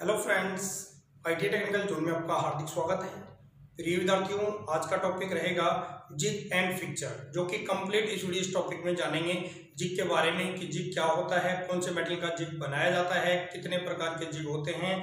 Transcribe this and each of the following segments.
hello friends IT technical zone में आपका हार्दिक स्वागत है प्रिय विद्यार्थियों आज का टॉपिक रहेगा जिग एंड फिक्चर जो कि कंप्लीट स्टडी इस टॉपिक में जानेंगे जिग के बारे में कि जिग क्या होता है कौन से मेटल का जिग बनाया जाता है कितने प्रकार के जिग होते हैं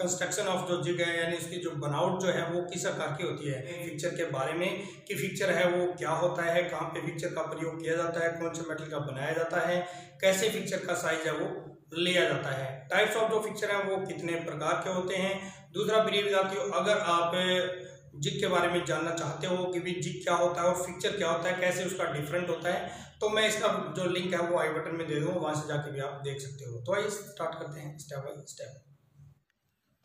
कंस्ट्रक्शन ऑफ जो जिग है यानी इसकी जो बनावट जो है वो किस प्रकार की होती है फिक्चर के बारे में कि फिक्चर है वो क्या होता है कहाँ पे फिक्चर का प्रयोग किया जाता है कौन से मेटल का बनाया जाता है कैसे फिक्चर का साइज है वो लिया जाता है टाइप्स ऑफ जो फिक्चर हैं वो कितने प्रकार के होते हैं दूसरा ब्रीफ हो अगर आप जिक के बारे में जानना चाहते हो कि भी जिक क्या होता है और फिक्चर क्या होता है कैसे उसका डिफरेंट होता है तो मैं इसका जो लिंक है वो आई बटन में दे दूँगा वहाँ से जाके भी आप देख सकते हो तो आइए स्टार्ट करते हैं स्टेप बाई स्टेप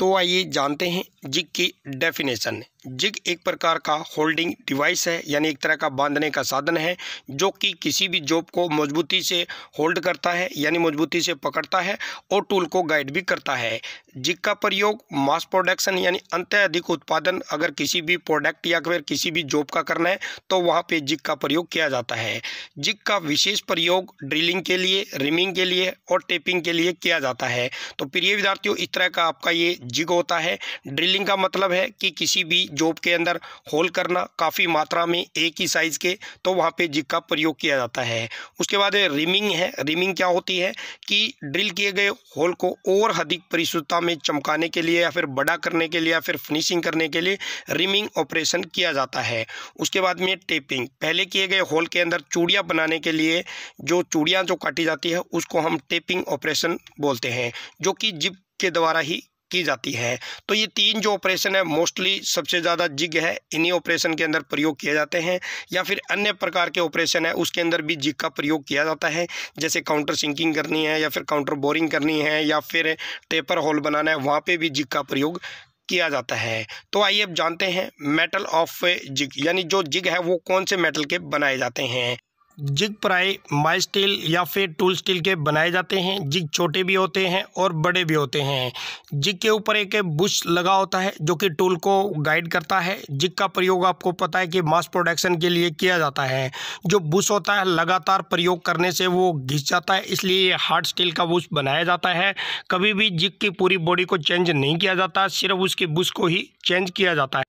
तो आइए जानते हैं जिग की डेफिनेशन जिग एक प्रकार का होल्डिंग डिवाइस है यानी एक तरह का बांधने का साधन है जो कि किसी भी जॉब को मजबूती से होल्ड करता है यानी मजबूती से पकड़ता है और टूल को गाइड भी करता है जिग का प्रयोग मास प्रोडक्शन यानी अंत्यधिक उत्पादन अगर किसी भी प्रोडक्ट या फिर किसी भी जॉब का करना है तो वहाँ पर जिग का प्रयोग किया जाता है जिग का विशेष प्रयोग ड्रिलिंग के लिए रिमिंग के लिए और टेपिंग के लिए किया जाता है तो प्रिय विद्यार्थियों इस तरह का आपका ये जिग होता है ड्रिलिंग का मतलब है कि किसी भी जॉब के अंदर होल करना काफ़ी मात्रा में एक ही साइज़ के तो वहाँ पे जिग का प्रयोग किया जाता है उसके बाद रिमिंग है रिमिंग क्या होती है कि ड्रिल किए गए होल को और अधिक परिशुद्धता में चमकाने के लिए या फिर बड़ा करने के लिए या फिर फिनिशिंग करने के लिए रिमिंग ऑपरेशन किया जाता है उसके बाद में टेपिंग पहले किए गए होल के अंदर चूड़ियाँ बनाने के लिए जो चूड़ियाँ जो काटी जाती है उसको हम टेपिंग ऑपरेशन बोलते हैं जो कि जिप के द्वारा ही की जाती है तो ये तीन जो ऑपरेशन है मोस्टली सबसे ज़्यादा जिग है इन्हीं ऑपरेशन के अंदर प्रयोग किए जाते हैं या फिर अन्य प्रकार के ऑपरेशन है उसके अंदर भी जिग का प्रयोग किया जाता है जैसे काउंटर सिंकिंग करनी है या फिर काउंटर बोरिंग करनी है या फिर टेपर होल बनाना है वहाँ पर भी जिग का प्रयोग किया जाता है तो आइए अब जानते हैं मेटल ऑफ जिग यानी जो जिग है वो कौन से मेटल के बनाए जाते हैं जिग प्राय माई स्टील या फिर टूल स्टील के बनाए जाते हैं जिग छोटे भी होते हैं और बड़े भी होते हैं जिग के ऊपर एक बुश लगा होता है जो कि टूल को गाइड करता है जिग का प्रयोग आपको पता है कि मास प्रोडक्शन के लिए किया जाता है जो बुश होता है लगातार प्रयोग करने से वो घिस जाता है इसलिए हार्ड स्टील का बुश बनाया जाता है कभी भी जिग की पूरी बॉडी को चेंज नहीं किया जाता सिर्फ उसकी बुश को ही चेंज किया जाता है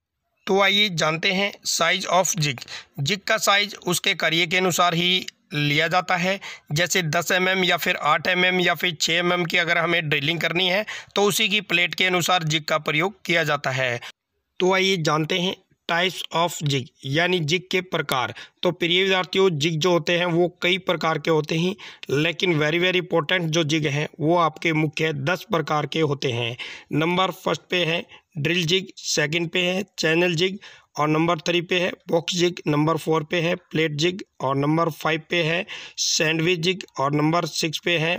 तो आइए जानते हैं साइज ऑफ जिग जिग का साइज उसके करिए के अनुसार ही लिया जाता है जैसे 10 एम mm या फिर 8 एम mm या फिर 6 एम mm की अगर हमें ड्रिलिंग करनी है तो उसी की प्लेट के अनुसार जिग का प्रयोग किया जाता है तो आइए जानते हैं टाइप्स ऑफ जिग यानी जिग के प्रकार तो प्रिय विद्यार्थियों जिग जो होते हैं वो कई प्रकार के होते हैं लेकिन वेरी वेरी इंपॉर्टेंट जो जिग हैं वो आपके मुख्य दस प्रकार के होते हैं नंबर फर्स्ट पे है ड्रिल जिग सेकंड पे है चैनल जिग और नंबर थ्री पे है बॉक्स जिग नंबर फोर पे है प्लेट जिग और नंबर फाइव पे है सैंडविच जिग और नंबर सिक्स पे है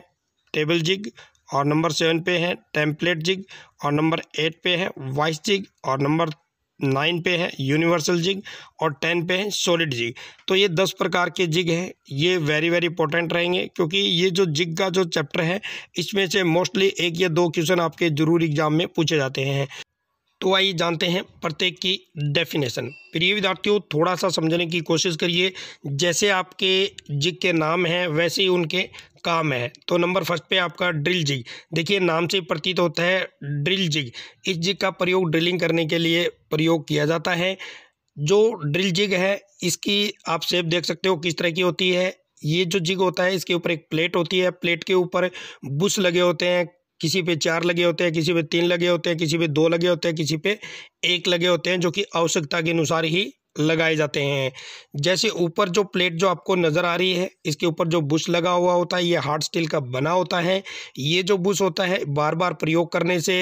टेबल जिग और नंबर सेवन पे है टेम्पलेट जिग और नंबर एट पे है वाइस जिग और नंबर नाइन पे है यूनिवर्सल जिग और टेन पे है सॉलिड जिग तो ये दस प्रकार के जिग हैं ये वेरी वेरी इंपॉर्टेंट रहेंगे क्योंकि ये जो जिग का जो चैप्टर है इसमें से मोस्टली एक या दो क्वेश्चन आपके जरूर एग्जाम में पूछे जाते हैं तो आइए जानते हैं प्रत्येक की डेफिनेशन प्रिय विद्यार्थियों थोड़ा सा समझने की कोशिश करिए जैसे आपके जिग के नाम हैं वैसे ही उनके काम है तो नंबर फर्स्ट पे आपका ड्रिल जिग देखिए नाम से प्रतीत होता है ड्रिल जिग इस जिग का प्रयोग ड्रिलिंग करने के लिए प्रयोग किया जाता है जो ड्रिल जिग है इसकी आप सेप देख सकते हो किस तरह की होती है ये जो जिग होता है इसके ऊपर एक प्लेट होती है प्लेट के ऊपर बुश लगे होते हैं किसी पे चार लगे होते हैं किसी पे तीन लगे होते हैं किसी पे दो लगे होते हैं किसी पे एक लगे होते हैं जो कि आवश्यकता के अनुसार ही लगाए जाते हैं जैसे ऊपर जो प्लेट जो आपको नज़र आ रही है इसके ऊपर जो बुश लगा हुआ होता है ये हार्ड स्टील का बना होता है ये जो बुश होता है बार बार प्रयोग करने से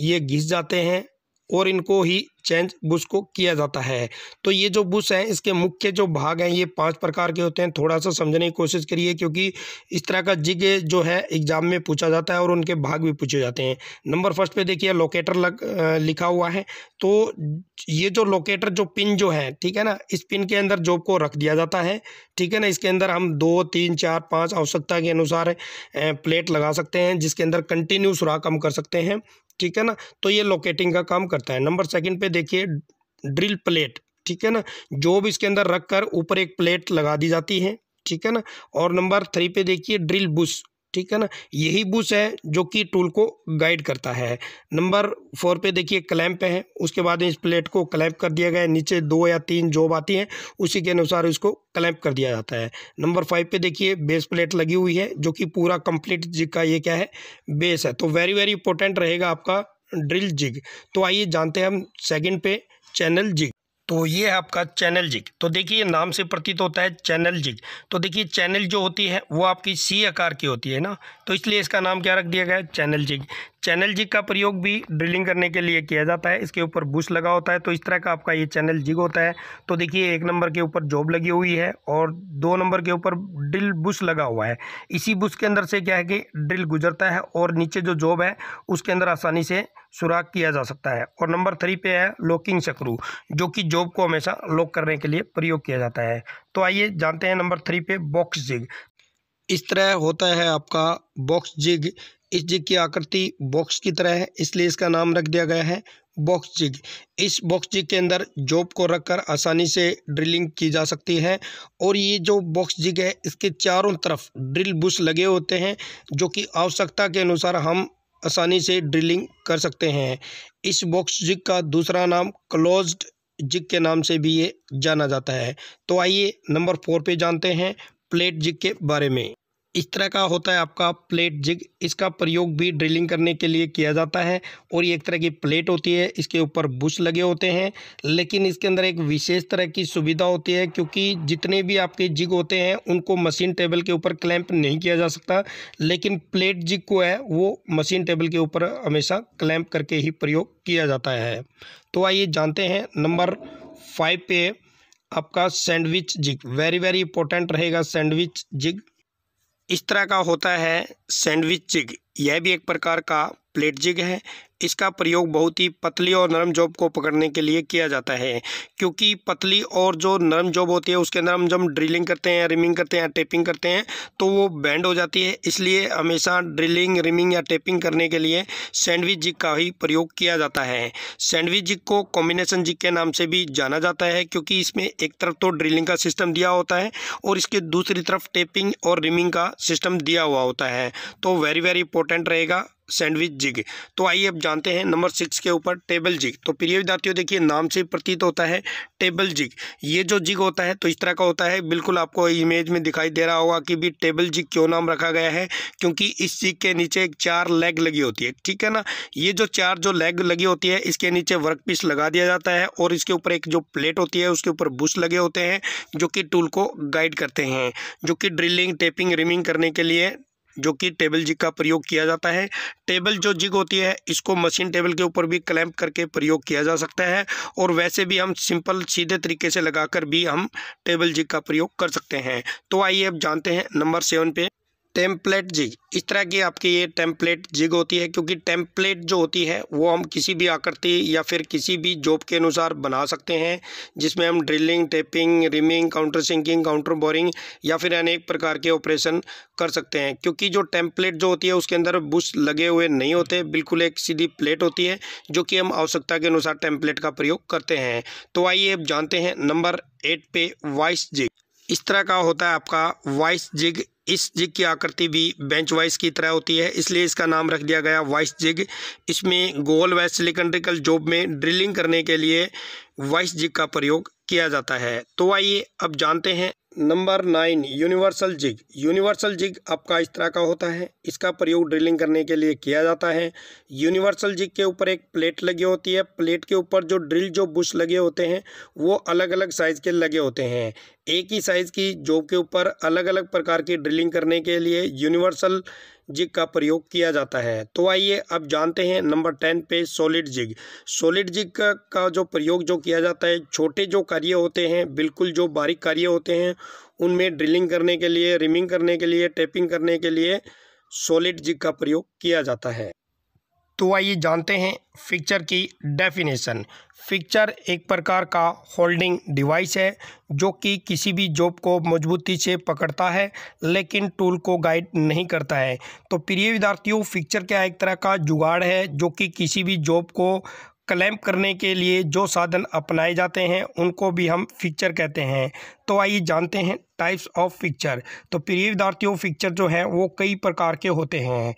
ये घिस जाते हैं और इनको ही चेंज बुश को किया जाता है तो ये जो बुश हैं इसके मुख्य जो भाग हैं ये पांच प्रकार के होते हैं थोड़ा सा समझने की कोशिश करिए क्योंकि इस तरह का जिग जो है एग्जाम में पूछा जाता है और उनके भाग भी पूछे जाते हैं नंबर फर्स्ट पे देखिए लोकेटर लग लिखा हुआ है तो ये जो लोकेटर जो पिन जो है ठीक है ना इस पिन के अंदर जॉब को रख दिया जाता है ठीक है ना इसके अंदर हम दो तीन चार पाँच आवश्यकता के अनुसार प्लेट लगा सकते हैं जिसके अंदर कंटिन्यू सुराख हम कर सकते हैं ठीक है ना तो ये लोकेटिंग का काम करता है नंबर सेकंड पे देखिए ड्रिल प्लेट ठीक है ना भी इसके अंदर रख कर ऊपर एक प्लेट लगा दी जाती है ठीक है ना और नंबर थ्री पे देखिए ड्रिल बुश ठीक है ना यही बुश है जो कि टूल को गाइड करता है नंबर फोर पे देखिए क्लैम्प है उसके बाद इस प्लेट को क्लैम्प कर दिया गया है नीचे दो या तीन जॉब आती हैं उसी के अनुसार इसको क्लैम्प कर दिया जाता है नंबर फाइव पे देखिए बेस प्लेट लगी हुई है जो कि पूरा कंप्लीट जिग का ये क्या है बेस है तो वेरी वेरी इंपॉर्टेंट रहेगा आपका ड्रिल जिग तो आइए जानते हैं हम सेकेंड पे चैनल जिग तो ये है आपका चैनल जिग तो देखिए नाम से प्रतीत होता है चैनल जिग तो देखिए चैनल जो होती है वो आपकी सी आकार की होती है ना तो इसलिए इसका नाम क्या रख दिया गया है चैनल जिग चैनल जिग का प्रयोग भी ड्रिलिंग करने के लिए किया जाता है इसके ऊपर बुश लगा होता है तो इस तरह का आपका ये चैनल जिग होता है तो देखिए एक नंबर के ऊपर जॉब लगी हुई है और दो नंबर के ऊपर ड्रिल बुश लगा हुआ है इसी बुश के अंदर से क्या है कि ड्रिल गुजरता है और नीचे जो जॉब है उसके अंदर आसानी से सुराख किया जा सकता है और नंबर थ्री पे है लॉकिंग स्क्रू जो कि जॉब को हमेशा लॉक करने के लिए प्रयोग किया जाता है तो आइए जानते हैं नंबर थ्री पे बॉक्स जिग इस तरह होता है आपका बॉक्स जिग इस जिग की आकृति बॉक्स की तरह है इसलिए इसका नाम रख दिया गया है बॉक्स जिग इस बॉक्स जिग के अंदर जॉब को रखकर आसानी से ड्रिलिंग की जा सकती है और ये जो बॉक्स जिग है इसके चारों तरफ ड्रिल बुश लगे होते हैं जो कि आवश्यकता के अनुसार हम आसानी से ड्रिलिंग कर सकते हैं इस बॉक्स जिग का दूसरा नाम क्लोज्ड जिग के नाम से भी ये जाना जाता है तो आइए नंबर फोर पे जानते हैं प्लेट जिग के बारे में इस तरह का होता है आपका प्लेट जिग इसका प्रयोग भी ड्रिलिंग करने के लिए किया जाता है और ये एक तरह की प्लेट होती है इसके ऊपर बुश लगे होते हैं लेकिन इसके अंदर एक विशेष तरह की सुविधा होती है क्योंकि जितने भी आपके जिग होते हैं उनको मशीन टेबल के ऊपर क्लैंप नहीं किया जा सकता लेकिन प्लेट जिग को है वो मशीन टेबल के ऊपर हमेशा क्लैंप करके ही प्रयोग किया जाता है तो आइए जानते हैं नंबर फाइव पे आपका sandwich jig very very important रहेगा सैंडविच जिग इस तरह का होता है सैंडविच चिग यह भी एक प्रकार का प्लेट जिग है इसका प्रयोग बहुत ही पतली और नरम जॉब को पकड़ने के लिए किया जाता है क्योंकि पतली और जो नरम जॉब होती है उसके अंदर हम जब ड्रिलिंग करते हैं रिमिंग करते हैं टेपिंग करते हैं तो वो बैंड हो जाती है इसलिए हमेशा ड्रिलिंग रिमिंग या टेपिंग करने के लिए सैंडविच जिग का ही प्रयोग किया जाता है सैंडविच जिग को कॉम्बिनेशन जिग के नाम से भी जाना जाता है क्योंकि इसमें एक तरफ तो ड्रिलिंग का सिस्टम दिया होता है और इसके दूसरी तरफ टेपिंग और रिमिंग का सिस्टम दिया हुआ होता है तो वेरी वेरी इंपॉर्टेंट रहेगा सैंडविच जिग तो आइए अब जानते हैं नंबर सिक्स के ऊपर टेबल जिग तो प्रिय विद्यार्थियों देखिए नाम से प्रतीत होता है टेबल जिग ये जो जिग होता है तो इस तरह का होता है बिल्कुल आपको इमेज में दिखाई दे रहा होगा कि भी टेबल जिग क्यों नाम रखा गया है क्योंकि इस जिग के नीचे एक चार लेग लगी होती है ठीक है ना ये जो चार जो लेग लगी होती है इसके नीचे वर्क पीस लगा दिया जाता है और इसके ऊपर एक जो प्लेट होती है उसके ऊपर बुश लगे होते हैं जो कि टूल को गाइड करते हैं जो कि ड्रिलिंग टेपिंग रिमिंग करने के लिए जो कि टेबल जिग का प्रयोग किया जाता है टेबल जो जिग होती है इसको मशीन टेबल के ऊपर भी क्लैंप करके प्रयोग किया जा सकता है और वैसे भी हम सिंपल सीधे तरीके से लगाकर भी हम टेबल जिग का प्रयोग कर सकते हैं तो आइए अब जानते हैं नंबर सेवन पे टेम्पलेट जिग इस तरह की आपकी ये टेम्पलेट जिग होती है क्योंकि टेम्पलेट जो होती है वो हम किसी भी आकृति या फिर किसी भी जॉब के अनुसार बना सकते हैं जिसमें हम drilling tapping reaming counter sinking counter boring या फिर अनेक प्रकार के ऑपरेशन कर सकते हैं क्योंकि जो टेम्पलेट जो होती है उसके अंदर बुश लगे हुए नहीं होते बिल्कुल एक सीधी प्लेट होती है जो कि हम आवश्यकता के अनुसार टेम्पलेट का प्रयोग करते हैं तो आइए अब जानते हैं नंबर एट पे वाइस जिग इस तरह का होता है आपका वाइस जिग इस जिग की आकृति भी बेंच वाइस की तरह होती है इसलिए इसका नाम रख दिया गया वाइस जिग इसमें गोल व सिलिकंड्रिकल जॉब में ड्रिलिंग करने के लिए वाइस जिग का प्रयोग किया जाता है तो आइए अब जानते हैं number nine universal jig universal jig आपका इस तरह का होता है इसका प्रयोग ड्रिलिंग करने के लिए किया जाता है यूनिवर्सल जिग के ऊपर एक प्लेट लगी होती है प्लेट के ऊपर जो ड्रिल जो बुश लगे होते हैं वो अलग अलग साइज़ के लगे होते हैं एक ही साइज़ की जॉब के ऊपर अलग अलग प्रकार की ड्रिलिंग करने के लिए यूनिवर्सल जिग का प्रयोग किया जाता है तो आइए अब जानते हैं नंबर टेन पे सॉलिड जिग सॉलिड जिग का, का जो प्रयोग जो किया जाता है छोटे जो कार्य होते हैं बिल्कुल जो बारीक कार्य होते हैं उनमें ड्रिलिंग करने के लिए रिमिंग करने के लिए टेपिंग करने के लिए सॉलिड जिग का प्रयोग किया जाता है तो आइए जानते हैं फिक्चर की डेफिनेशन फिक्चर एक प्रकार का होल्डिंग डिवाइस है जो कि किसी भी जॉब को मजबूती से पकड़ता है लेकिन टूल को गाइड नहीं करता है तो प्रिय विद्यार्थियों फिक्चर क्या एक तरह का जुगाड़ है जो कि किसी भी जॉब को क्लैम्प करने के लिए जो साधन अपनाए जाते हैं उनको भी हम फिक्चर कहते हैं तो आइए जानते हैं टाइप्स ऑफ फिक्चर तो प्रिय विद्यार्थियों फिक्चर जो है वो कई प्रकार के होते हैं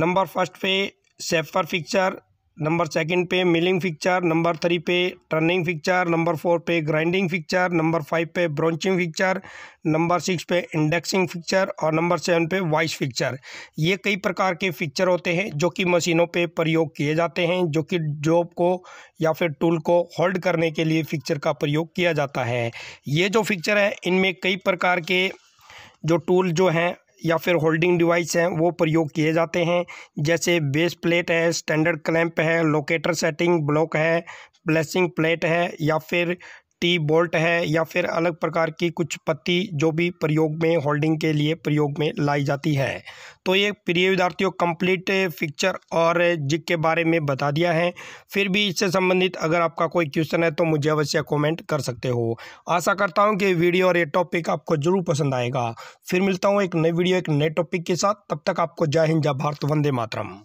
नंबर फर्स्ट पे सेफर फिक्चर नंबर सेकंड पे मिलिंग फिक्चर नंबर थ्री पे टर्निंग फिक्चर नंबर फोर पे ग्राइंडिंग फिक्चर नंबर फाइव पे ब्रॉन्चिंग फिक्चर नंबर सिक्स पे इंडेक्सिंग फिक्चर और नंबर सेवन पे वाइस फिक्चर ये कई प्रकार के फिक्चर होते हैं जो कि मशीनों पे प्रयोग किए जाते हैं जो कि जॉब को या फिर टूल को होल्ड करने के लिए फिक्चर का प्रयोग किया जाता है ये जो फिक्चर है इनमें कई प्रकार के जो टूल जो हैं या फिर होल्डिंग डिवाइस हैं वो प्रयोग किए जाते हैं जैसे बेस प्लेट है स्टैंडर्ड क्लैंप है लोकेटर सेटिंग ब्लॉक है प्लेसिंग प्लेट है या फिर टी बोल्ट है या फिर अलग प्रकार की कुछ पत्ती जो भी प्रयोग में होल्डिंग के लिए प्रयोग में लाई जाती है तो ये प्रिय विद्यार्थियों कंप्लीट पिक्चर और जिक के बारे में बता दिया है फिर भी इससे संबंधित अगर आपका कोई क्वेश्चन है तो मुझे अवश्य कमेंट कर सकते हो आशा करता हूँ कि वीडियो और ये टॉपिक आपको जरूर पसंद आएगा फिर मिलता हूँ एक नई वीडियो एक नए टॉपिक के साथ तब तक आपको जय हिंद जय भारत वंदे मातरम